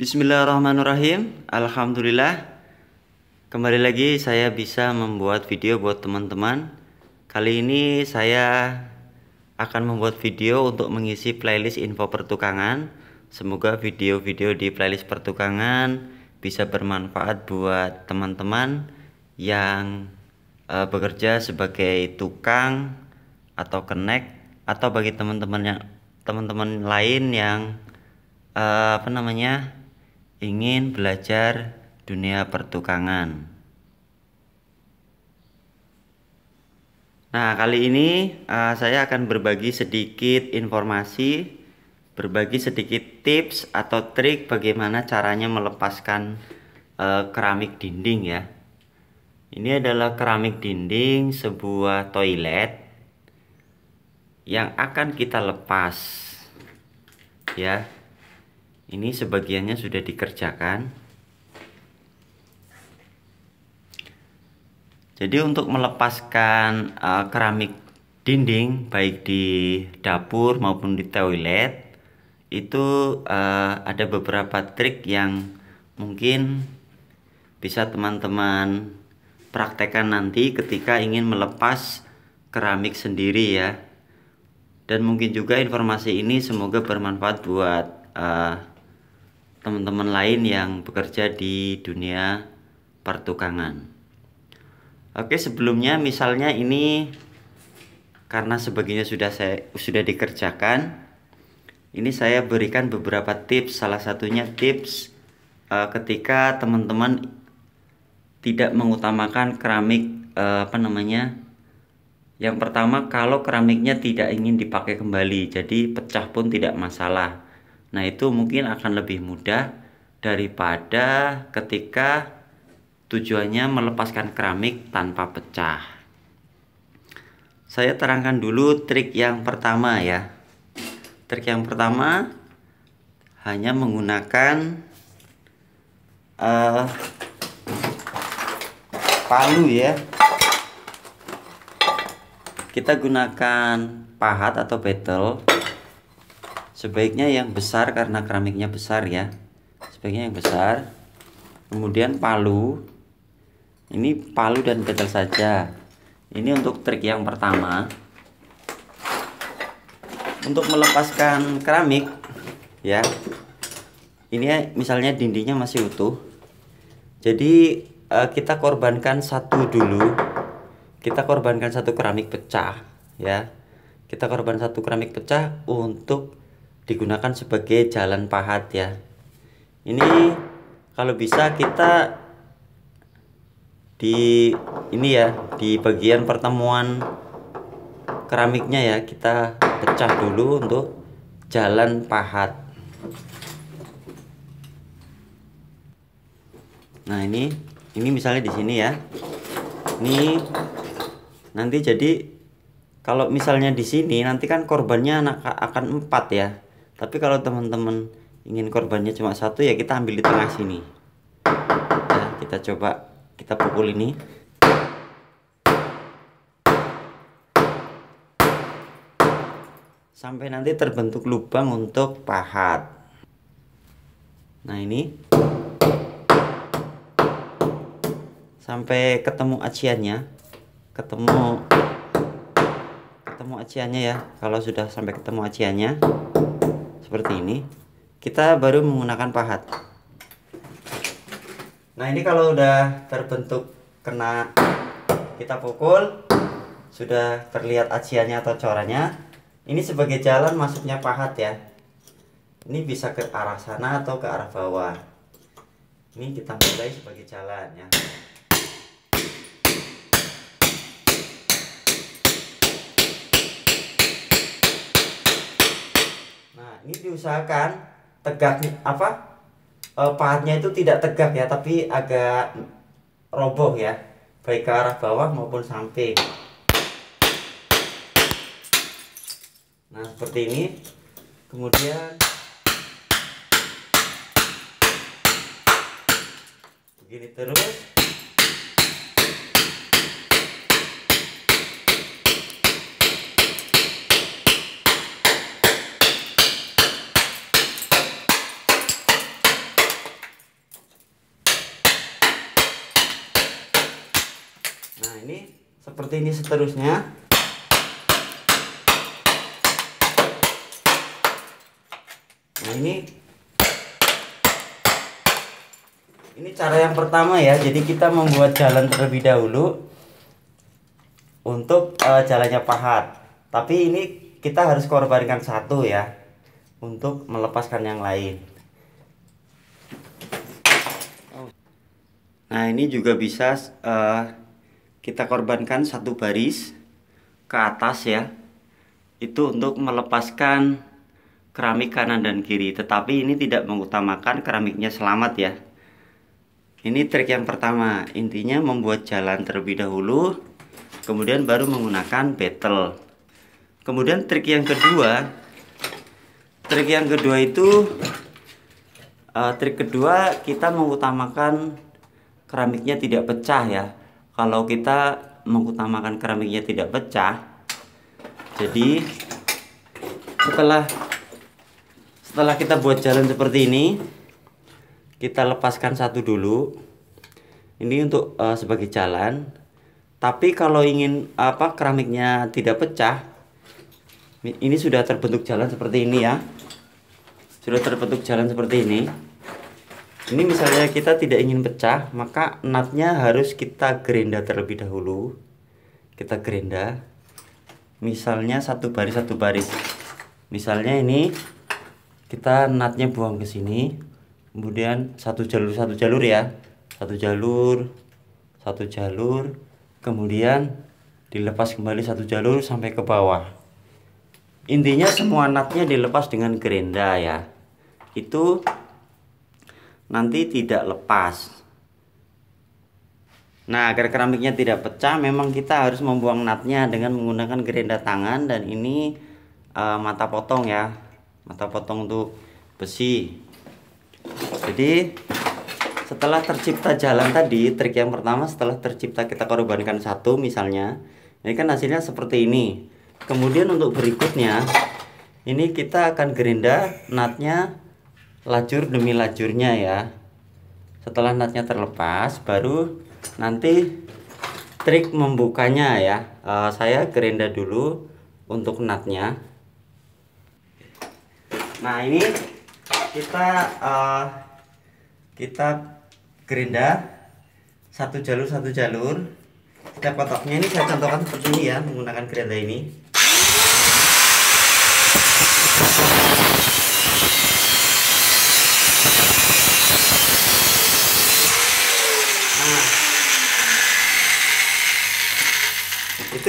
Bismillahirrahmanirrahim Alhamdulillah Kembali lagi saya bisa membuat video buat teman-teman Kali ini saya akan membuat video untuk mengisi playlist info pertukangan Semoga video-video di playlist pertukangan bisa bermanfaat buat teman-teman yang uh, bekerja sebagai tukang atau kenek atau bagi teman-teman yang teman-teman lain yang eh, apa namanya ingin belajar dunia pertukangan. Nah, kali ini uh, saya akan berbagi sedikit informasi, berbagi sedikit tips atau trik bagaimana caranya melepaskan uh, keramik dinding ya. Ini adalah keramik dinding sebuah toilet yang akan kita lepas. Ya, ini sebagiannya sudah dikerjakan jadi untuk melepaskan uh, keramik dinding baik di dapur maupun di toilet itu uh, ada beberapa trik yang mungkin bisa teman-teman praktekkan nanti ketika ingin melepas keramik sendiri ya dan mungkin juga informasi ini semoga bermanfaat buat uh, teman-teman lain yang bekerja di dunia pertukangan. Oke, sebelumnya misalnya ini karena sebagiannya sudah saya sudah dikerjakan, ini saya berikan beberapa tips. Salah satunya tips uh, ketika teman-teman tidak mengutamakan keramik uh, apa namanya? Yang pertama, kalau keramiknya tidak ingin dipakai kembali, jadi pecah pun tidak masalah Nah, itu mungkin akan lebih mudah daripada ketika tujuannya melepaskan keramik tanpa pecah. Saya terangkan dulu trik yang pertama ya. Trik yang pertama hanya menggunakan uh, palu ya. Kita gunakan pahat atau petel sebaiknya yang besar karena keramiknya besar ya sebaiknya yang besar kemudian palu ini palu dan betel saja ini untuk trik yang pertama untuk melepaskan keramik ya ini misalnya dindingnya masih utuh jadi eh, kita korbankan satu dulu kita korbankan satu keramik pecah ya kita korban satu keramik pecah untuk digunakan sebagai jalan pahat ya ini kalau bisa kita di ini ya di bagian pertemuan keramiknya ya kita pecah dulu untuk jalan pahat nah ini ini misalnya di sini ya ini nanti jadi kalau misalnya di sini nanti kan korbannya akan empat ya tapi kalau teman-teman ingin korbannya cuma satu ya kita ambil di tengah sini ya, kita coba kita pukul ini sampai nanti terbentuk lubang untuk pahat nah ini sampai ketemu aciannya ketemu ketemu aciannya ya kalau sudah sampai ketemu aciannya seperti ini kita baru menggunakan pahat nah ini kalau udah terbentuk kena kita pukul sudah terlihat aciannya atau corannya ini sebagai jalan masuknya pahat ya ini bisa ke arah sana atau ke arah bawah ini kita mulai sebagai jalan ya ini diusahakan tegak apa e, pahatnya itu tidak tegak ya tapi agak roboh ya baik ke arah bawah maupun samping nah seperti ini kemudian begini terus Nah ini seperti ini seterusnya. Nah ini ini cara yang pertama ya. Jadi kita membuat jalan terlebih dahulu untuk uh, jalannya pahat. Tapi ini kita harus korbankan satu ya untuk melepaskan yang lain. Nah ini juga bisa uh, kita korbankan satu baris ke atas ya itu untuk melepaskan keramik kanan dan kiri tetapi ini tidak mengutamakan keramiknya selamat ya ini trik yang pertama intinya membuat jalan terlebih dahulu kemudian baru menggunakan betel kemudian trik yang kedua trik yang kedua itu uh, trik kedua kita mengutamakan keramiknya tidak pecah ya kalau kita mengutamakan keramiknya tidak pecah jadi setelah setelah kita buat jalan seperti ini kita lepaskan satu dulu ini untuk uh, sebagai jalan tapi kalau ingin apa keramiknya tidak pecah ini sudah terbentuk jalan seperti ini ya sudah terbentuk jalan seperti ini ini misalnya kita tidak ingin pecah, maka natnya harus kita gerinda terlebih dahulu. Kita gerinda. Misalnya satu baris satu baris. Misalnya ini kita natnya buang ke sini. Kemudian satu jalur satu jalur ya. Satu jalur, satu jalur. Kemudian dilepas kembali satu jalur sampai ke bawah. Intinya semua natnya dilepas dengan gerinda ya. Itu nanti tidak lepas Nah, agar keramiknya tidak pecah, memang kita harus membuang natnya dengan menggunakan gerinda tangan dan ini uh, mata potong ya. Mata potong untuk besi. Jadi, setelah tercipta jalan tadi, trik yang pertama setelah tercipta kita korbankan satu misalnya. Ini kan hasilnya seperti ini. Kemudian untuk berikutnya, ini kita akan gerinda natnya lajur demi lajurnya ya setelah natnya terlepas baru nanti trik membukanya ya uh, saya gerinda dulu untuk natnya nah ini kita uh, kita gerenda satu jalur satu jalur setiap kotaknya ini saya contohkan seperti ini ya menggunakan gerinda ini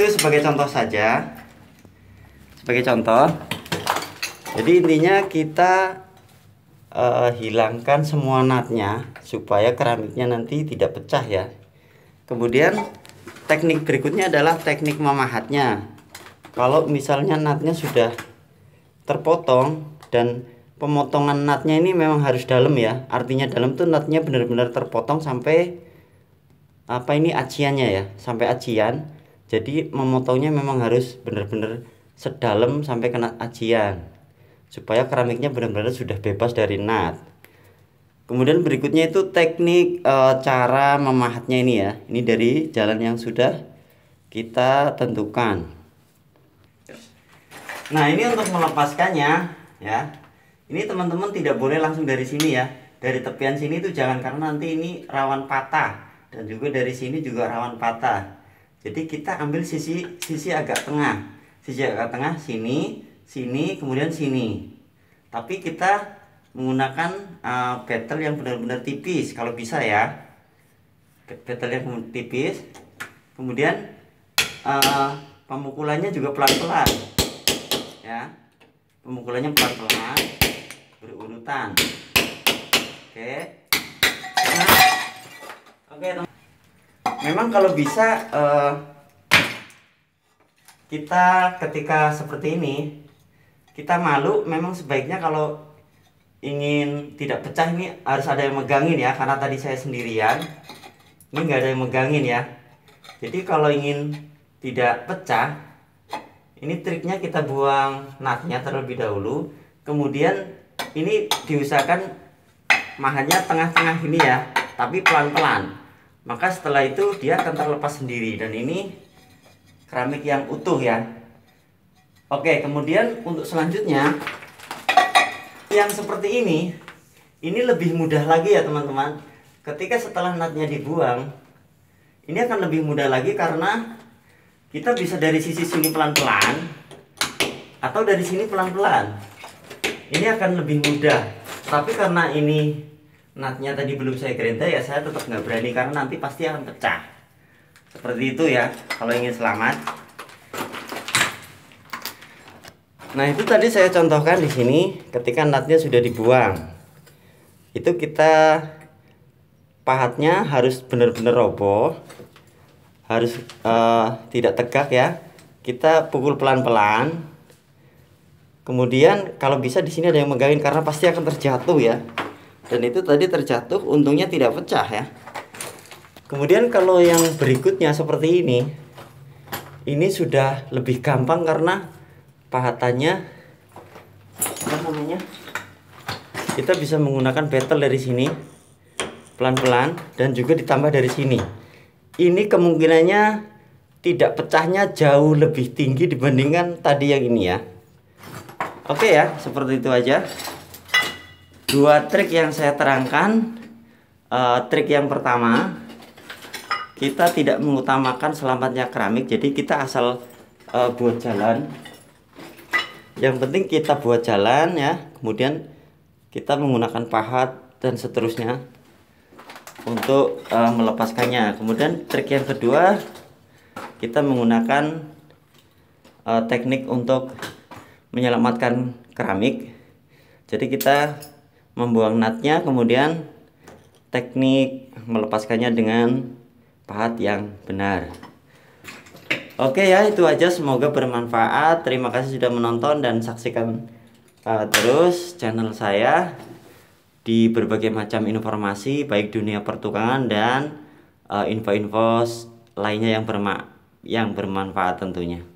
itu sebagai contoh saja sebagai contoh jadi intinya kita uh, hilangkan semua natnya supaya keramiknya nanti tidak pecah ya kemudian teknik berikutnya adalah teknik memahatnya kalau misalnya natnya sudah terpotong dan pemotongan natnya ini memang harus dalam ya artinya dalam tuh natnya benar-benar terpotong sampai apa ini aciannya ya sampai acian jadi memotongnya memang harus benar-benar sedalam sampai kena ajian supaya keramiknya benar-benar sudah bebas dari nat kemudian berikutnya itu teknik e, cara memahatnya ini ya ini dari jalan yang sudah kita tentukan nah ini untuk melepaskannya ya ini teman-teman tidak boleh langsung dari sini ya dari tepian sini itu jangan karena nanti ini rawan patah dan juga dari sini juga rawan patah jadi kita ambil sisi sisi agak tengah. Sisi agak tengah sini, sini, kemudian sini. Tapi kita menggunakan uh, yang benar-benar tipis kalau bisa ya. battle yang tipis. Kemudian uh, pemukulannya juga pelan-pelan. Ya. Pemukulannya pelan-pelan berurutan. Oke. Okay. Oke, okay, memang kalau bisa uh, kita ketika seperti ini kita malu memang sebaiknya kalau ingin tidak pecah ini harus ada yang megangin ya karena tadi saya sendirian ini nggak ada yang megangin ya jadi kalau ingin tidak pecah ini triknya kita buang natnya terlebih dahulu kemudian ini diusahakan mahannya tengah-tengah ini ya tapi pelan-pelan maka setelah itu dia akan terlepas sendiri dan ini keramik yang utuh ya oke kemudian untuk selanjutnya yang seperti ini ini lebih mudah lagi ya teman-teman ketika setelah natnya dibuang ini akan lebih mudah lagi karena kita bisa dari sisi sini pelan-pelan atau dari sini pelan-pelan ini akan lebih mudah tapi karena ini natnya tadi belum saya gerinda ya saya tetap nggak berani karena nanti pasti akan pecah seperti itu ya kalau ingin selamat nah itu tadi saya contohkan di sini ketika natnya sudah dibuang itu kita pahatnya harus benar-benar roboh harus uh, tidak tegak ya kita pukul pelan-pelan kemudian kalau bisa di sini ada yang megangin karena pasti akan terjatuh ya dan itu tadi terjatuh untungnya tidak pecah ya kemudian kalau yang berikutnya seperti ini ini sudah lebih gampang karena pahatannya apa namanya kita bisa menggunakan battle dari sini pelan-pelan dan juga ditambah dari sini ini kemungkinannya tidak pecahnya jauh lebih tinggi dibandingkan tadi yang ini ya oke ya seperti itu aja dua trik yang saya terangkan uh, trik yang pertama kita tidak mengutamakan selamatnya keramik jadi kita asal uh, buat jalan yang penting kita buat jalan ya kemudian kita menggunakan pahat dan seterusnya untuk uh, melepaskannya kemudian trik yang kedua kita menggunakan uh, teknik untuk menyelamatkan keramik jadi kita membuang natnya kemudian teknik melepaskannya dengan pahat yang benar oke ya itu aja semoga bermanfaat terima kasih sudah menonton dan saksikan uh, terus channel saya di berbagai macam informasi baik dunia pertukangan dan uh, info-info uh, lainnya yang yang bermanfaat tentunya